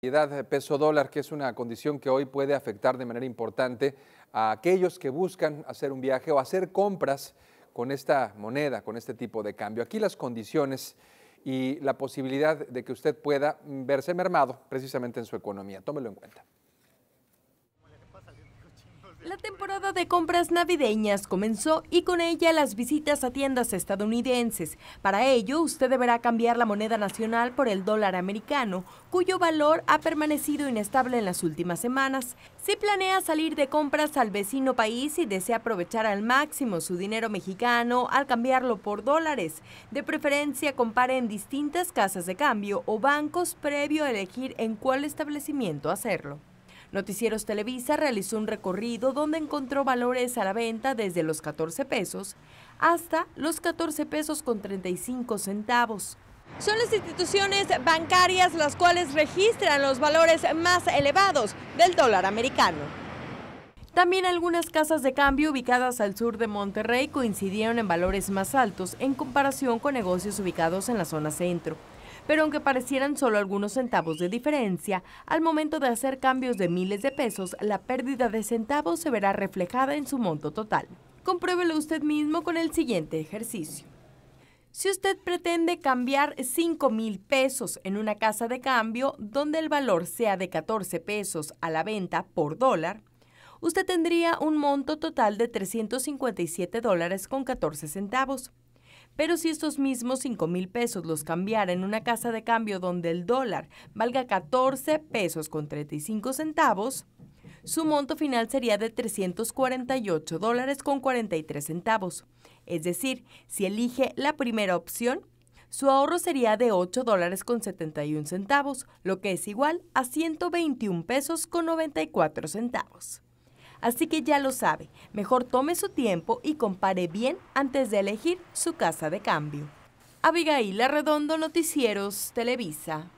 de peso dólar, que es una condición que hoy puede afectar de manera importante a aquellos que buscan hacer un viaje o hacer compras con esta moneda, con este tipo de cambio. Aquí las condiciones y la posibilidad de que usted pueda verse mermado precisamente en su economía. Tómelo en cuenta. La temporada de compras navideñas comenzó y con ella las visitas a tiendas estadounidenses. Para ello, usted deberá cambiar la moneda nacional por el dólar americano, cuyo valor ha permanecido inestable en las últimas semanas. Si planea salir de compras al vecino país y desea aprovechar al máximo su dinero mexicano al cambiarlo por dólares, de preferencia compare en distintas casas de cambio o bancos previo a elegir en cuál establecimiento hacerlo. Noticieros Televisa realizó un recorrido donde encontró valores a la venta desde los 14 pesos hasta los 14 pesos con 35 centavos. Son las instituciones bancarias las cuales registran los valores más elevados del dólar americano. También algunas casas de cambio ubicadas al sur de Monterrey coincidieron en valores más altos en comparación con negocios ubicados en la zona centro. Pero aunque parecieran solo algunos centavos de diferencia, al momento de hacer cambios de miles de pesos, la pérdida de centavos se verá reflejada en su monto total. Compruébelo usted mismo con el siguiente ejercicio. Si usted pretende cambiar 5 mil pesos en una casa de cambio donde el valor sea de 14 pesos a la venta por dólar, usted tendría un monto total de 357 dólares con 14 centavos. Pero si estos mismos 5 mil pesos los cambiara en una casa de cambio donde el dólar valga 14 pesos con 35 centavos, su monto final sería de 348 dólares con 43 centavos. Es decir, si elige la primera opción, su ahorro sería de 8 dólares con 71 centavos, lo que es igual a 121 pesos con 94 centavos. Así que ya lo sabe, mejor tome su tiempo y compare bien antes de elegir su casa de cambio. Abigail Arredondo, Noticieros Televisa.